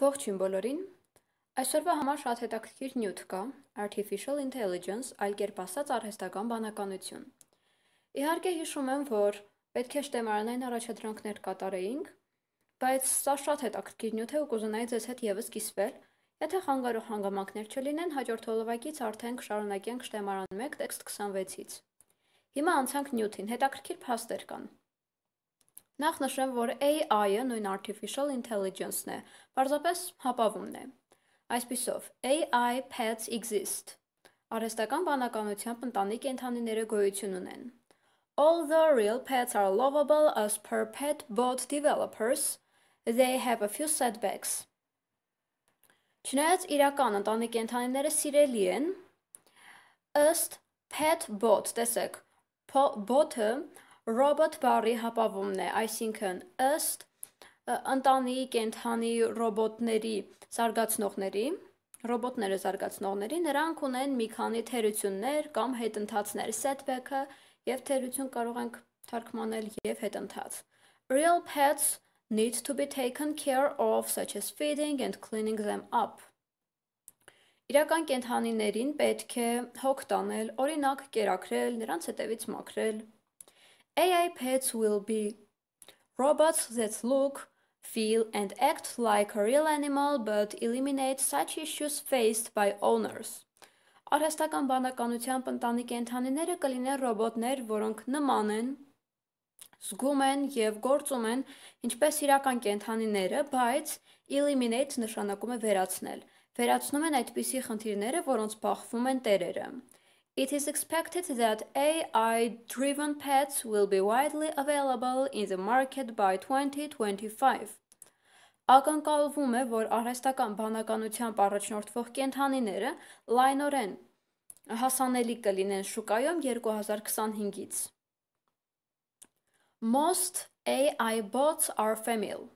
Ողջույն բոլորին։ Այսօրվա համար շատ հետաքրքիր նյութ կա՝ Artificial Intelligence, այլ կերպ ասած արհեստական բանականություն։ Իհարկե հիշում եմ, որ պետք է շտեմարանային առաջադրանքներ կատարեինք, բայց սա շատ հետաքրքիր նյութ է ու կուզենայի ձեզ հետ եւս կիսվել։ Եթե խանգարող հանգամանքներ չլինեն, հաջորդ հոլովակից արդեն կշարունակենք շտեմարան 1 տեքստ 26-ից։ Հիմա անցանք նյութին, հետաքրքիր փաստեր կան։ Նախ նշեմ, որ AI-ը նույն artificial intelligence-ն է, պարզապես հապավումն է։ Այսպիսով, AI pets exist։ Արհեստական բանականությամբ ընտանի կենթանիները գոյություն ունեն։ All the real pets are lovable as per pet bot developers. They have a few setbacks։ Չնայած իրական ընտանի կենթանիները սիրելի են, ըստ pet bot, տեսեք, bot-ը Robot բառի հապավումն է, այսինքն ըստ ընտանի կենթանի ռոբոտների զարգացնողների ռոբոտները զարգացնողների նրանք ունեն մի քանի թերություններ կամ հետընթացներ setback-ը եւ թերություն կարող ենք թարգմանել եւ հետընթաց real pets need to be taken care of such as feeding and cleaning them up Իրական կենթանիներին պետք է հոգ տանել, օրինակ կերակրել, նրանց հետևից մաքրել, AI pets will be robots that look, feel, and act like a real animal but eliminate such issues faced by owners. Արհեստական բանականությամբ ընտանի կենթանիները կլինեն ռոբոտներ, որոնք նման են, զգում են եւ գործում են ինչպես իրական կենթանիները, բայց eliminate նշանակում է վերացնել։ Վերացնում են այդպիսի խնդիրները, որոնց բախվում են տերերը։ It is expected that AI-driven pets will be widely available in the market by 2025։ Ակնկալվում է, որ արհեստական բանականությամբ առաջնորդվող կենթանիները լայնորեն հասանելի կլինեն շուկայում 2025-ից։ Most AI bots are female։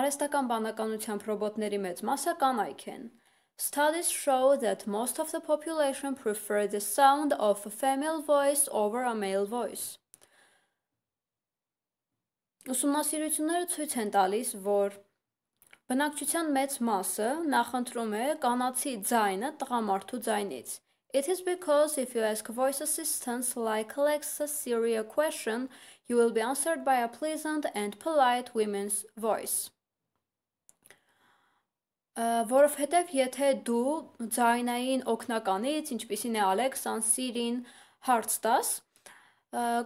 Արհեստական բանականությամբ ռոբոտների մեծ մասը կանայք են։ Studies show that most of the population prefer the sound of a female voice over a male voice. Ուսումնասիրությունները ցույց են տալիս, որ բնակչության մեծ մասը նախընտրում է կանացի ձայնը տղամարդու ձայնից. It is because if you ask voice assistants like Alexa Siri a question, you will be answered by a pleasant and polite woman's voice որովհետև եթե դու ձայնային օկնականից, ինչպիսին է Alexa-ն, Siri-ն հարց տաս,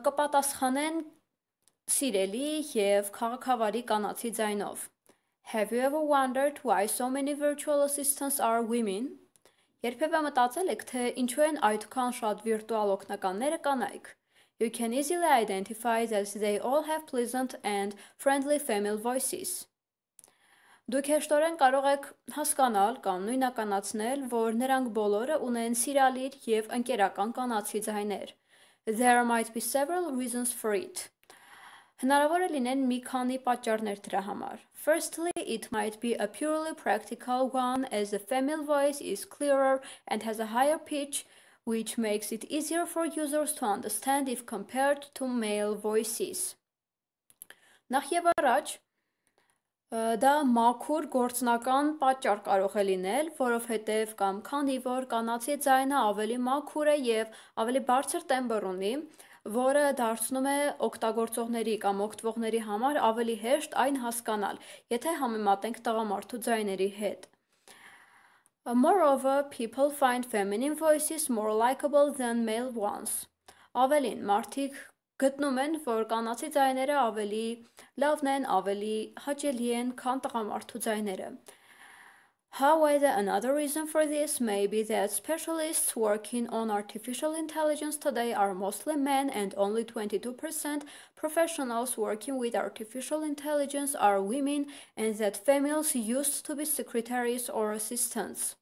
կպատասխանեն սիրելի եւ քաղաքավարի կանացի ձայնով։ Have you ever wondered why so many virtual assistants are women? Երբևէ մտածել եք, թե ինչու են այդքան շատ վիրտուալ օգնականները կանայք։ You can easily identify that they all have pleasant and friendly female voices։ Դուք հեշտորեն կարող եք հասկանալ կամ նույնականացնել, որ նրանք բոլորը ունեն սիրալիր եւ ընկերական կանացի ձայներ։ There might be several reasons for it։ Հնարավոր է լինեն մի քանի պատճառներ դրա համար։ Firstly, it might be a purely practical one as the female voice is clearer and has a higher pitch, which makes it easier for users to understand if compared to male voices։ Նախ եւ առաջ Դա մաքուր գործնական պատճառ կարող է լինել, որովհետև կամ քանի որ կանացի ձայնը ավելի մաքուր է եւ ավելի բարձր տեմբր ունի, որը դարձնում է օգտագործողների կամ օգտվողների համար ավելի հեշտ այն հասկանալ, եթե համեմատենք տղամարդու ձայների հետ։ Moreover, people find feminine voices more likable than male ones։ Ավելին, մարդիկ գտնում են, որ կանացի ձայները ավելի լավն են, ավելի հաճելի են, քան տղամարդու ձայները։ However, another reason for this may be that specialists working on artificial intelligence today are mostly men, and only 22% professionals working with artificial intelligence are women, and that females used to be secretaries or assistants.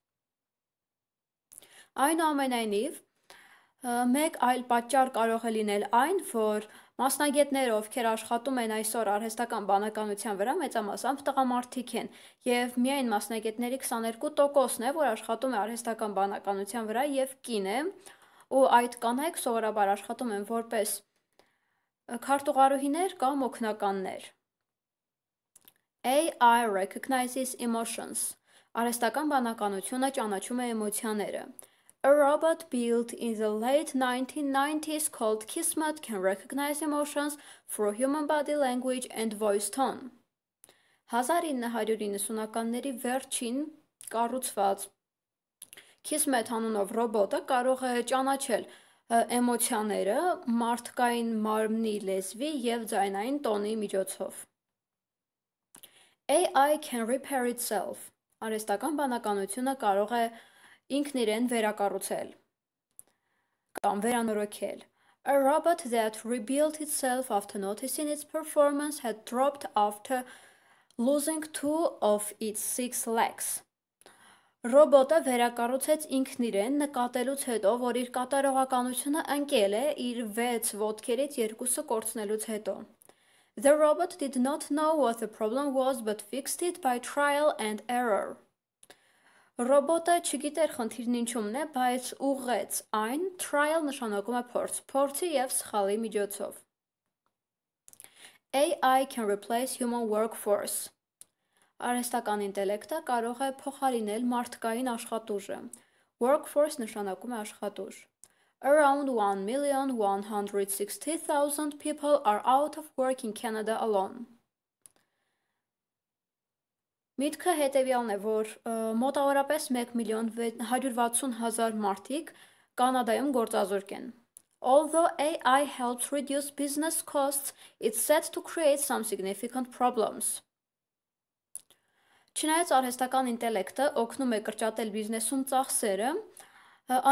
Այնուամենայնիվ, Մեկ այլ պատճառ կարող է լինել այն, որ մասնագետները, ովքեր աշխատում են այսօր արհեստական բանականության վրա, մեծամասամբ տղամարդիկ են, եւ միայն մասնագետների 22%-ն է, որ աշխատում է արհեստական բանականության վրա եւ կին է, ու այդ կանայք սովորաբար աշխատում են որպես քարտուղարուհիներ կամ օգնականներ։ AI recognizes emotions։ Արհեստական բանականությունը ճանաչում է էմոցիաները։ A robot built in the late 1990s called Kismet can recognize emotions through human body language and voice tone. 1990-ականների վերջին կառուցված Kismet անունով ռոբոտը կարող է ճանաչել էմոցիաները մարդկային մարմնի լեզվի եւ ձայնային տոնի միջոցով։ AI can repair itself։ Արհեստական բանականությունը կարող է ինքն իրեն վերակառուցել կամ վերանորոգել A robot that rebuilt itself after noticing its performance had dropped after losing two of its six legs. Ռոբոտը վերակառուցեց ինքն իրեն նկատելուց հետո, որ իր կատարողականությունը ընկել է իր 6 ոտքերից երկուսը կորցնելուց հետո։ The robot did not know what the problem was but fixed it by trial and error. Ռոբոտը չգիտեր խնդիրն ինչումն է, բայց ուղղեց այն trial նշանակում է փորձ, փորձի եւ սխալի միջոցով։ AI can replace human workforce։ Արհեստական ինտելեկտը կարող է փոխարինել մարդկային աշխատուժը։ Workforce նշանակում է աշխատուժ։ Around 1,160,000 people are out of work in Canada alone։ Միտքը հետևյալն է, որ մոտավորապես 1 միլիոն 160 հազար մարդիկ Կանադայում գործազուրկ են։ Although AI helps reduce business costs, it's set to create some significant problems. Չնայած արհեստական ինտելեկտը օգնում է կրճատել բիզնեսում ծախսերը,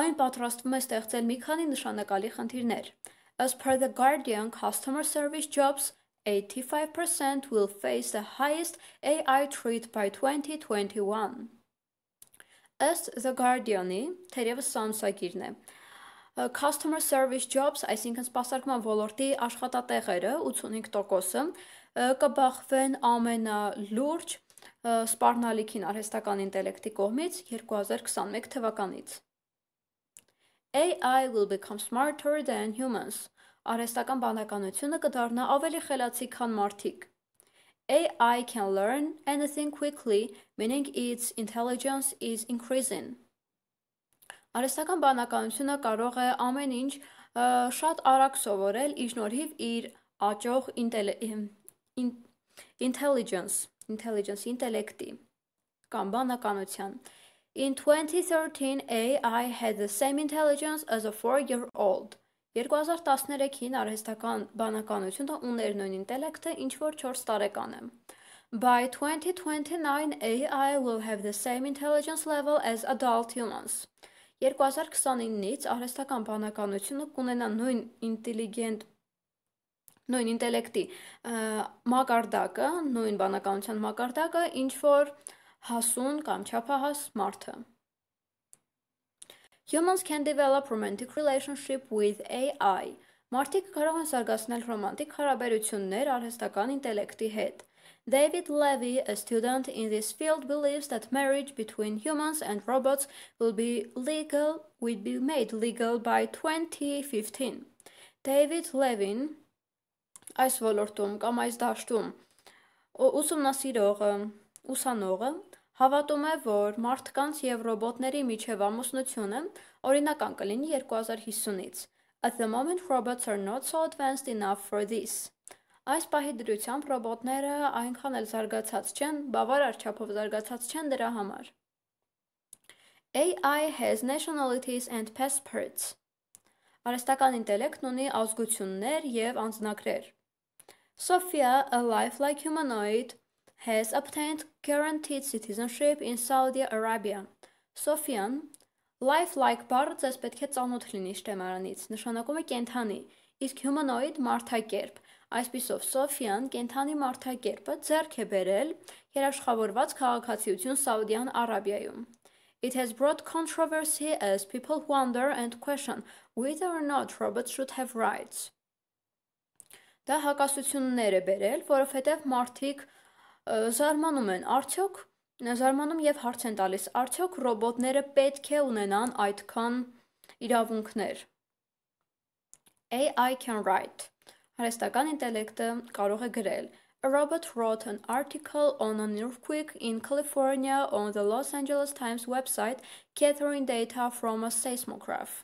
այն պատրաստվում է ստեղծել մի քանի նշանակալի խնդիրներ։ As per the Guardian, customer service jobs 85% will face the highest AI threat by 2021։ Ըստ The Guardian-ի, թերևս սանսագիրն է, customer service jobs, այսինքն սպասարկման ոլորտի աշխատատեղերը 85%-ը կբախվեն ամենալուրջ սպառնալիքին արհեստական ինտելեկտի կողմից 2021 թվականից։ AI will become smarter than humans արհեստական բանականությունը կդառնա ավելի խելացի, քան մարդիկ։ AI can learn anything quickly, meaning its intelligence is increasing։ Արհեստական բանականությունը կարող է ամեն ինչ շատ արագ սովորել իր շնորհիվ իր աճող intelligence, intelligence ինտելեկտի կամ բանականության։ In 2013 AI had the same intelligence as a 4-year-old 2013-ին արհեստական բանականությունը ուներ նույն ինտելեկտը, ինչ որ 4 տարեկան եմ։ By 2029 AI will have the same intelligence level as adult humans. 2029-ից արհեստական բանականությունը կունենա նույն ինտելիգենտ նույն ինտելեկտի մակարդակը, նույն բանականության մակարդակը, ինչ որ հասուն կամ չափահաս մարդը։ Humans can develop romantic relationship with AI. Մարդիկ կարող են զարգացնել ռոմանտիկ հարաբերություններ արհեստական ինտելեկտի հետ։ David Levy, a student in this field, believes that marriage between humans and robots will be legal will be made legal by 2015. David Levin այս ոլորտում կամ այս դաշտում ուսումնասիրողը, ուսանողը Հավատում է, որ մարդկանց եւ ռոբոտների միջև ամուսնությունը օրինական կլինի 2050-ից։ At the moment robots are not so advanced enough for this։ Այս պահի դրությամբ ռոբոտները այնքան էլ զարգացած չեն, բավարար չափով զարգացած չեն դրա համար։ AI has nationalities and passports։ Արհեստական ինտելեկտն ունի ազգություններ եւ անձնագրեր։ Sophia, a lifelike humanoid, has obtained guaranteed citizenship in Saudi Arabia. Sofian lifelike բառը ես պետք է ծանոթ լինի շտեմարանից, նշանակում է կենթանի, իսկ humanoid մարդակերպ։ Այսպիսով Սոֆիան կենթանի մարդակերպը ձեռք է բերել երաշխավորված քաղաքացիություն Սաուդյան Արաբիայում։ It has brought controversy as people wonder and question whether or not robots should have rights. Դա հակասություններ է բերել, որովհետև մարդիկ զարմանում են, արդյոք զարմանում եւ հարց են տալիս, արդյոք ռոբոտները պետք է ունենան այդքան իրավունքներ։ AI can write։ Հարստական ինտելեկտը կարող է գրել։ A robot wrote an article on an earthquake in California on the Los Angeles Times website, gathering data from a seismograph.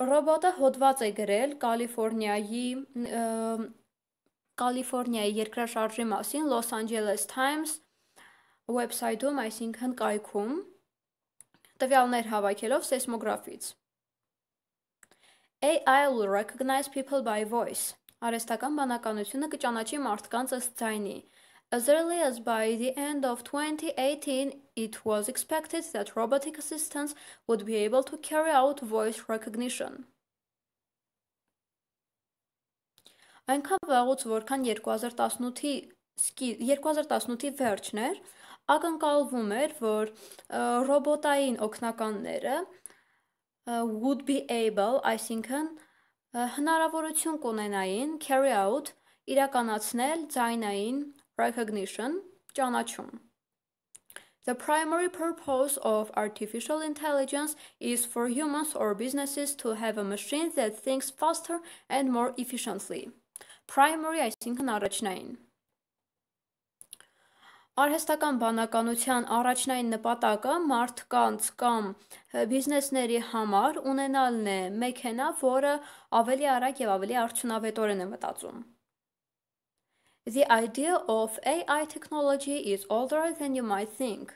Ռոբոտը հոդված է գրել Կալիֆոռնիայի Կալիֆոռնիայի երկրաշարժի մասին Los Angeles Times վեբսայթում, այսինքն կայքում տվյալներ հավաքելով սեյսմոգրաֆից։ AI will recognize people by voice։ Արեստական բանականությունը կճանաչի մարդկանց ըստ ձայնի։ As early as by the end of 2018, it was expected that robotic assistants would be able to carry out voice recognition։ այնքան վաղուց որքան 2018-ի 2018-ի վերջն էր, ակնկալվում էր, որ ռոբոտային օգնականները would be able, այսինքն հնարավորություն կունենային carry out իրականացնել ձայնային recognition ճանաչում The primary purpose of artificial intelligence is for humans or businesses to have a machine that thinks faster and more efficiently primary, այսինքն առաջնային։ Արհեստական բանականության առաջնային նպատակը մարդկանց կամ բիզնեսների համար ունենալն է մեքենա, որը ավելի արագ եւ ավելի արդյունավետորեն է մտածում։ The idea of AI technology is older than you might think։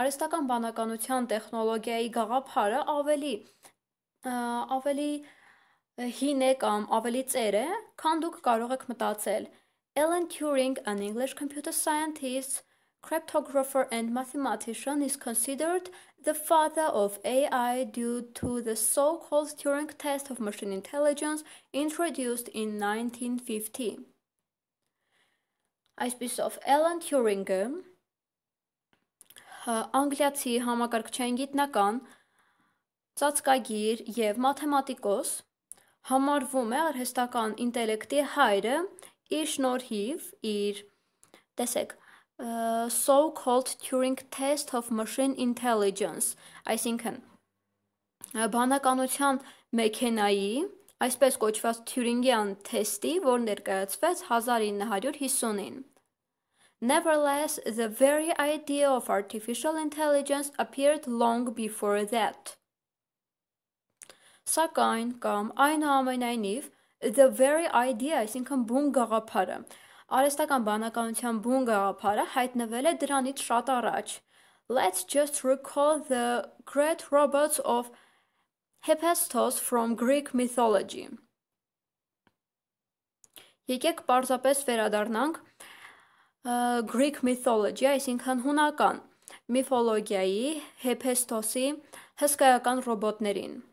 Արհեստական բանականության տեխնոլոգիայի գաղափարը ավելի ավելի հին է կամ ավելի ծեր է, քան դուք կարող եք մտածել։ Alan Turing, an English computer scientist, cryptographer and mathematician is considered the father of AI due to the so-called Turing test of machine intelligence introduced in 1950։ Այսպիսով Alan Turing-ը անգլիացի համակարգչային գիտնական, ծածկագիր եւ մաթեմատիկոս համարվում է արհեստական ինտելեկտի հայրը իր շնորհիվ իր տեսեք so called Turing test of machine intelligence այսինքն բանականության մեքենայի այսպես կոչված Թյուրինգյան թեստի, որ ներկայացվեց 1950-ին։ Nevertheless, the very idea of artificial intelligence appeared long before that. Սակայն կամ այնուամենայնիվ the very idea, այսինքն բուն գաղափարը, արհեստական բանականության բուն գաղափարը հայտնվել է դրանից շատ առաջ։ Let's just recall the great robots of Hephaestus from Greek mythology։ Եկեք պարզապես վերադառնանք Greek mythology, այսինքն հունական միֆոլոգիայի Հեփեստոսի հսկայական ռոբոտներին։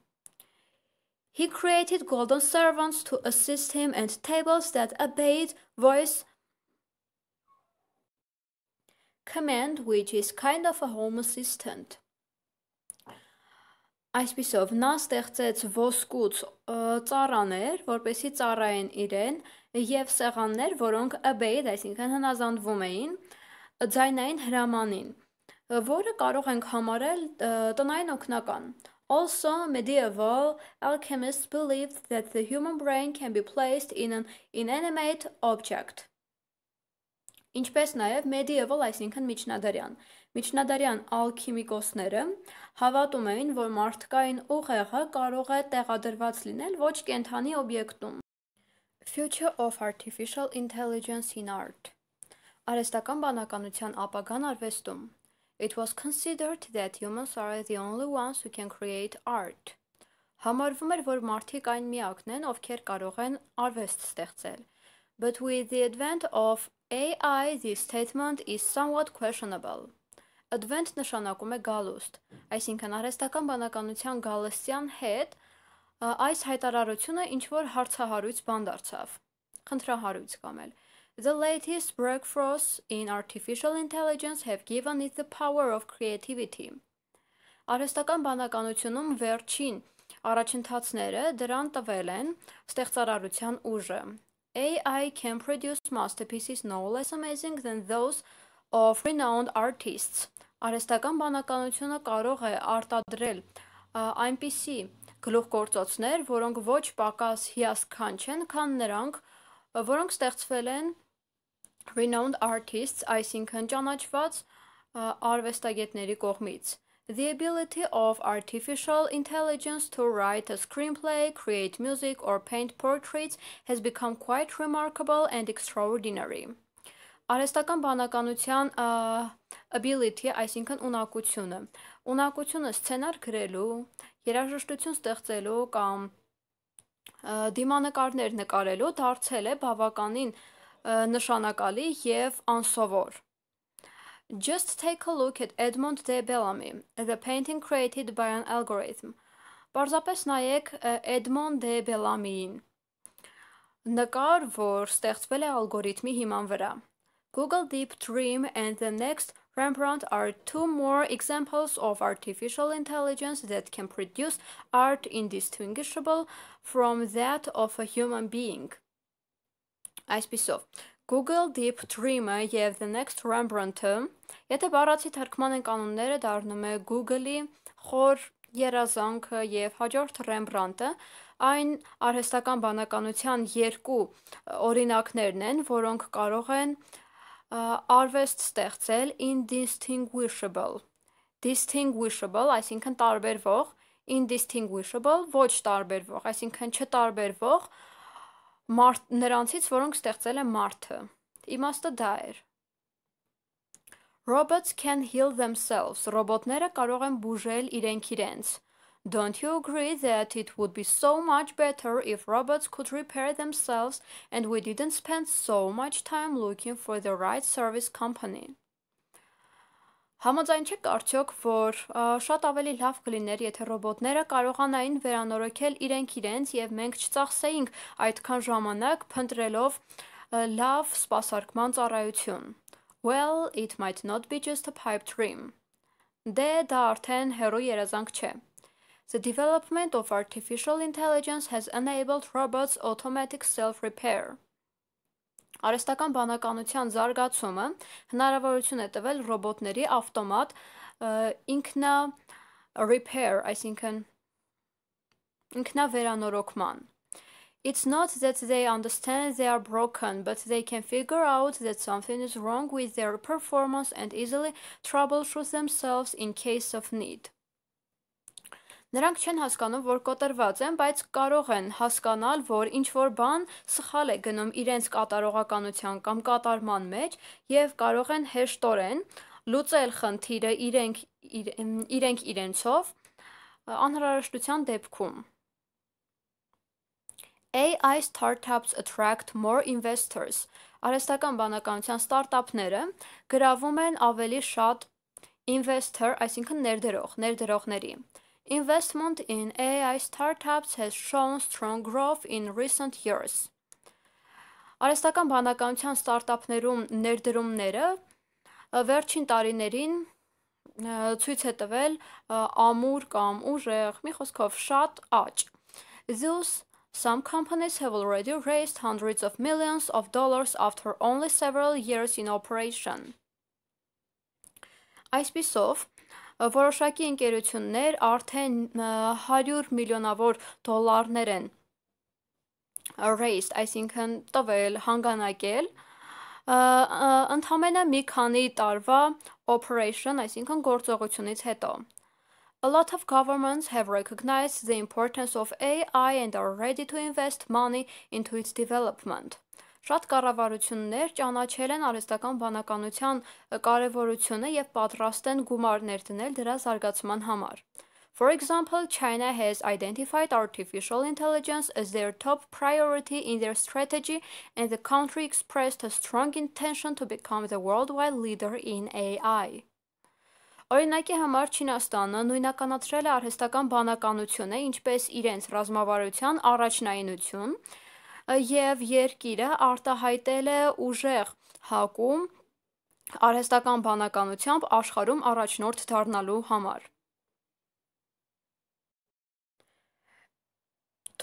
He created golden servants to assist him and tables that obeyed voice command which is kind of a home assistant. Այսպիսով նա ստեղծեց ոսկուց ծառաներ, որպեսի ծառային իրեն եւ սեղաններ, որոնք obeyed, այսինքն հնազանդվում էին ձայնային հրամանին, որը կարող ենք համարել տնային օգնական։ Also, medieval alchemists believed that the human brain can be placed in an inanimate object. Ինչպես նաև medieval, այսինքն միջնադարյան։ Միջնադարյան ալքիմիկոսները հավատում էին, որ մարդկային ուղեղը կարող է տեղադրված լինել ոչ կենթանի օբյեկտում։ Future of artificial intelligence in art։ Արհեստական բանականության ապագան արվեստում։ It was considered that humans are the only ones who can create art. Համարվում էր, որ մարդիկ այն միակն են, ովքեր կարող են արվեստ ստեղծել. But with the advent of AI, this statement is somewhat questionable. Advent նշանակում է գալուստ, այսինքն արհեստական բանականության գալստյան հետ այս հայտարարությունը ինչ որ հարցահարույց բան դարձավ։ Խնդրահարույց կամ էլ The latest breakthroughs in artificial intelligence have given it the power of creativity. Արհեստական բանականությունում վերջին առաջընթացները դրան տվել են ստեղծարարության ուժը։ AI can produce masterpieces no less amazing than those of renowned artists. Արհեստական բանականությունը կարող է արտադրել այնպիսի գլուխգործոցներ, որոնք ոչ պակաս հիասքանչ են, քան նրանք, որոնք ստեղծվել են renowned artists, այսինքն ճանաչված արվեստագետների կողմից։ The ability of artificial intelligence to write a screenplay, create music or paint portraits has become quite remarkable and extraordinary. Արհեստական բանականության ability, այսինքն ունակությունը։ Ունակությունը սցենար գրելու, երաժշտություն ստեղծելու կամ դիմանկարներ նկարելու դարձել է բավականին նշանակալի եւ անսովոր։ Just take a look at Edmond de Bellamy, the painting created by an algorithm։ Պարզապես նայեք Edmond de Bellamy-ին։ Նկար, որ ստեղծվել է ալգորիթմի հիման վրա։ Google Deep Dream and the next Rembrandt are two more examples of artificial intelligence that can produce art indistinguishable from that of a human being. Այսպիսով Google Deep Dream-ը եւ The Next Rembrandt-ը, եթե բառացի թարգման են կանոնները, դառնում է Google-ի խոր երազանքը եւ հաջորդ Rembrandt-ը, այն արհեստական բանականության երկու օրինակներն են, որոնք կարող են արվեստ ստեղծել indistinguishable distinguishable, այսինքն տարբերվող, indistinguishable ոչ տարբերվող, այսինքն չտարբերվող, մարդ նրանցից, որոնք ստեղծել է մարդը։ Իմաստը դա էր։ Robots can heal themselves. Ռոբոտները կարող են բուժել իրենք իրենց։ Don't you agree that it would be so much better if robots could repair themselves and we didn't spend so much time looking for the right service company? Համաձայն չեք արդյոք, որ շատ ավելի լավ կլիներ, եթե ռոբոտները կարողանային վերանորոգել իրենք իրենց եւ մենք չծախսեինք այդքան ժամանակ փնտրելով լավ սպասարկման ծառայություն։ Well, it might not be just a pipe dream. Դե դա արդեն հերոյ երազանք չէ։ The development of artificial intelligence has enabled robots automatic self-repair. Արհեստական բանականության զարգացումը հնարավորություն է տվել ռոբոտների ավտոմատ ինքնա repair, այսինքն ինքնա վերանորոգման It's not that they understand they are broken, but they can figure out that something is wrong with their performance and easily troubleshoot themselves in case of need. Նրանք չեն հասկանում, որ կոտրված են, բայց կարող են հասկանալ, որ ինչ որ բան սխալ է գնում իրենց կատարողականության կամ կատարման մեջ եւ կարող են հեշտորեն լուծել խնդիրը իրենք իր, իրենք իրենցով անհրաժեշտության դեպքում։ AI startups attract more investors։ Արհեստական բանականության ստարտափները գրավում են ավելի շատ investor, այսինքն ներդրող, ներդրողների։ Investment in AI startups has shown strong growth in recent years. Արհեստական բանականության ստարտափներում ներդրումները վերջին տարիներին ցույց է տվել ամուր կամ ուժեղ, մի խոսքով շատ աճ։ Thus Some companies have already raised hundreds of millions of dollars after only several years in operation. Այսպիսով, որոշակի ընկերություններ արդեն 100 միլիոնավոր դոլարներ են raised, այսինքն տվել, հանգանակել ընդամենը մի քանի տարվա operation, այսինքն գործողությունից հետո։ A lot of governments have recognized the importance of AI and are ready to invest money into its development. Շատ կառավարություններ ճանաչել են արհեստական բանականության կարևորությունը եւ պատրաստ են գումարներ դնել դրա զարգացման համար։ For example, China has identified artificial intelligence as their top priority in their strategy, and the country expressed a strong intention to become the worldwide leader in AI. Օրինակի համար Չինաստանը նույնականացրել է արհեստական բանականությունը ինչպես իրենց ռազմավարության առաջնայինություն, եւ երկիրը արտահայտել է ուժեղ հակում արհեստական բանականությամբ աշխարհում առաջնորդ դառնալու համար։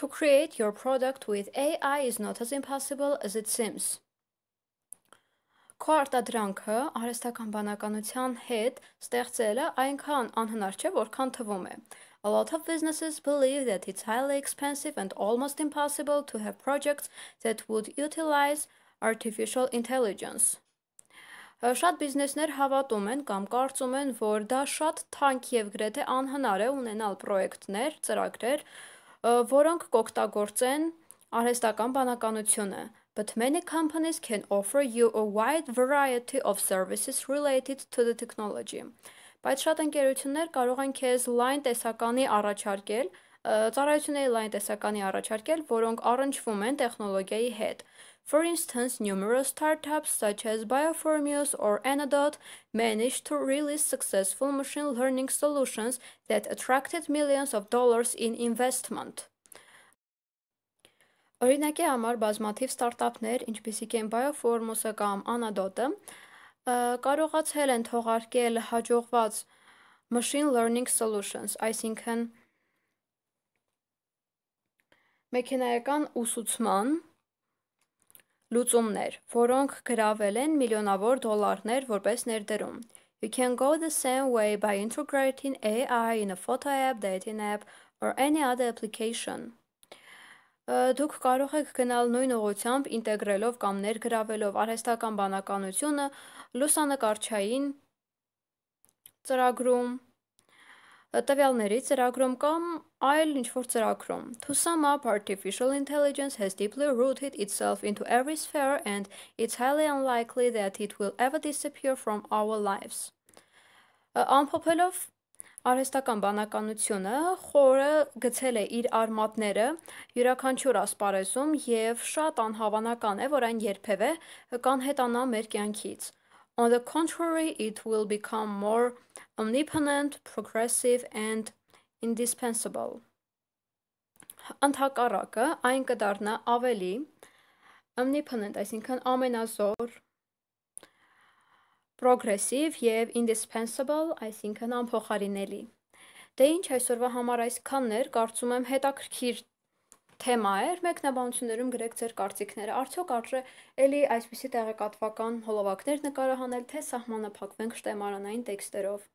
To create your product with AI is not as impossible as it seems. Քո արտադրանքը արհեստական բանականության հետ ստեղծելը այնքան անհնար չէ, որքան թվում է։ A lot of businesses believe that it's highly expensive and almost impossible to have projects that would utilize artificial intelligence. Շատ բիզնեսներ հավատում են կամ կարծում են, որ դա շատ թանկ եւ գրեթե անհնար է ունենալ պրոյեկտներ, ծրագրեր, որոնք կօգտագործեն արհեստական բանականությունը. But many companies can offer you a wide variety of services related to the technology. Բայց շատ ընկերություններ կարող են քեզ լայն տեսականի առաջարկել, ծառայությունների լայն տեսականի առաջարկել, որոնք առնչվում են տեխնոլոգիայի հետ։ For instance, numerous startups such as Bioformios or Anadot managed to release successful machine learning solutions that attracted millions of dollars in investment. Օրինակի համար բազմաթիվ ստարտափներ, ինչպիսիք են Bioformos-ը կամ Anadot-ը, կարողացել են թողարկել հաջողված machine learning solutions, այսինքն մեքենայական ուսուցման լուծումներ, որոնք գրավել են միլիոնավոր դոլարներ որպես ներդրում։ You can go the same way by integrating AI in a photo app, dating app, or any other application. Դուք կարող եք գնալ նույն ուղությամբ ինտեգրելով կամ ներգրավելով արհեստական բանականությունը լուսանկարչային ծրագրում, տվյալների ծրագրում կամ այլ ինչ-որ ծրագրում։ To sum up, artificial intelligence has deeply rooted itself into every sphere and it's highly unlikely that it will ever disappear from our lives։ Անփոփելով Արհեստական բանականությունը խորը գցել է իր արմատները յուրաքանչյուր ասպարեզում եւ շատ անհավանական է, որ այն երբևէ կանհետանա մեր կյանքից։ On the contrary, it will become more omnipotent, progressive and indispensable։ Անթակարակը այն կդառնա ավելի omnipotent, այսինքն ամենազոր, progressive եւ indispensable, այսինքն անփոխարինելի։ Դե ինչ այսօրվա համար այսքանն էր, կարծում եմ հետաքրքիր թեմա էր։ Մեկնաբանություններում գրեք ձեր կարծիքները։ Արդյոք արժե էլի այսպիսի տեղեկատվական հոլովակներ նկարահանել, թե սահմանափակվենք շտեմարանային տեքստերով։